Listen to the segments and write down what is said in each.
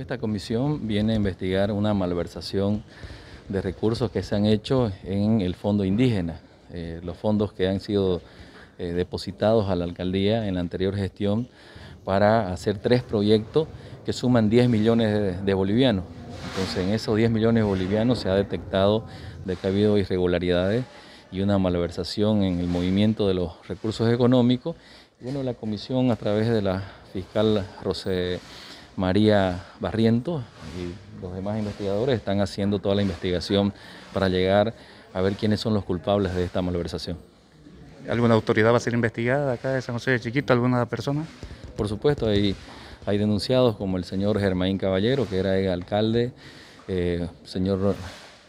Esta comisión viene a investigar una malversación de recursos que se han hecho en el fondo indígena, eh, los fondos que han sido eh, depositados a la alcaldía en la anterior gestión para hacer tres proyectos que suman 10 millones de, bolivianos. Entonces, en esos 10 millones de bolivianos se ha detectado que ha habido irregularidades y una malversación en el movimiento de los recursos económicos. Bueno, la comisión a través de la fiscal Rosé María Barrientos y los demás investigadores están haciendo toda la investigación para llegar a ver quiénes son los culpables de esta malversación. ¿Alguna autoridad va a ser investigada acá de San José de Chiquito? ¿Alguna persona? Por supuesto, hay, denunciados como el señor Germain Caballero, que era el alcalde, eh, señor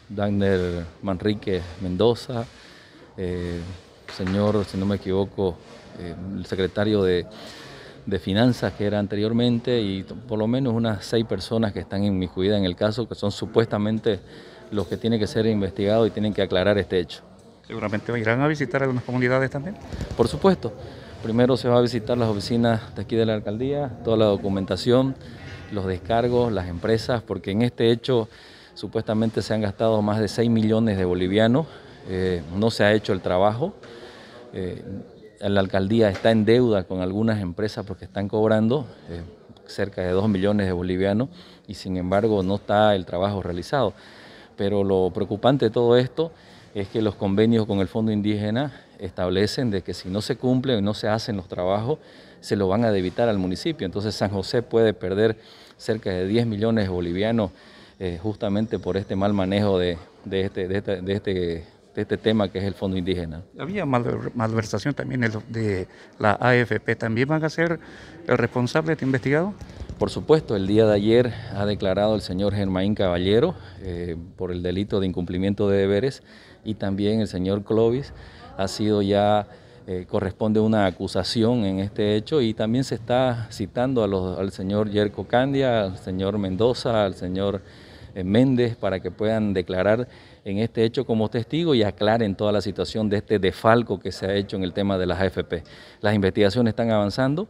Dagner Manrique Mendoza, eh, señor, si no me equivoco, eh, el secretario de de finanzas que era anteriormente y por lo menos unas seis personas que están en mi cuida en el caso, que son supuestamente los que tienen que ser investigados y tienen que aclarar este hecho. Seguramente irán a visitar algunas comunidades también. Por supuesto. Primero se va a visitar las oficinas de aquí de la alcaldía, toda la documentación, los descargos, las empresas, porque en este hecho supuestamente se han gastado más de 6 millones de bolivianos, eh, no se ha hecho el trabajo. Eh, la alcaldía está en deuda con algunas empresas porque están cobrando eh, cerca de 2 millones de bolivianos y sin embargo no está el trabajo realizado. Pero lo preocupante de todo esto es que los convenios con el Fondo Indígena establecen de que si no se cumplen, no se hacen los trabajos, se lo van a debitar al municipio. Entonces San José puede perder cerca de 10 millones de bolivianos eh, justamente por este mal manejo de este, este este, este tema que es el fondo indígena. Había malversación también de la AFP, ¿también van a ser el responsable de este investigado? Por supuesto, el día de ayer ha declarado el señor Germain Caballero eh, por el delito de incumplimiento de deberes y también el señor Clovis ha sido ya... Eh, corresponde una acusación en este hecho y también se está citando al señor Yerko Candia, al señor Mendoza, al señor eh, Méndez para que puedan declarar en este hecho como testigo y aclaren toda la situación de este defalco que se ha hecho en el tema de las AFP. Las investigaciones están avanzando,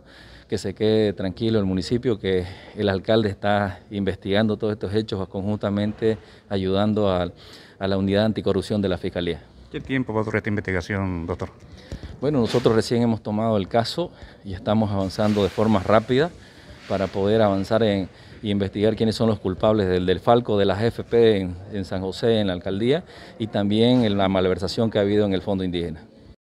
que se quede tranquilo el municipio, que el alcalde está investigando todos estos hechos conjuntamente ayudando a, a la unidad anticorrupción de la Fiscalía. ¿Qué tiempo va a durar esta investigación, doctor? Bueno, nosotros recién hemos tomado el caso y estamos avanzando de forma rápida para poder avanzar en y investigar quiénes son los culpables del, Falco, de las FP en, en San José, en la alcaldía, y también en la malversación que ha habido en el fondo indígena.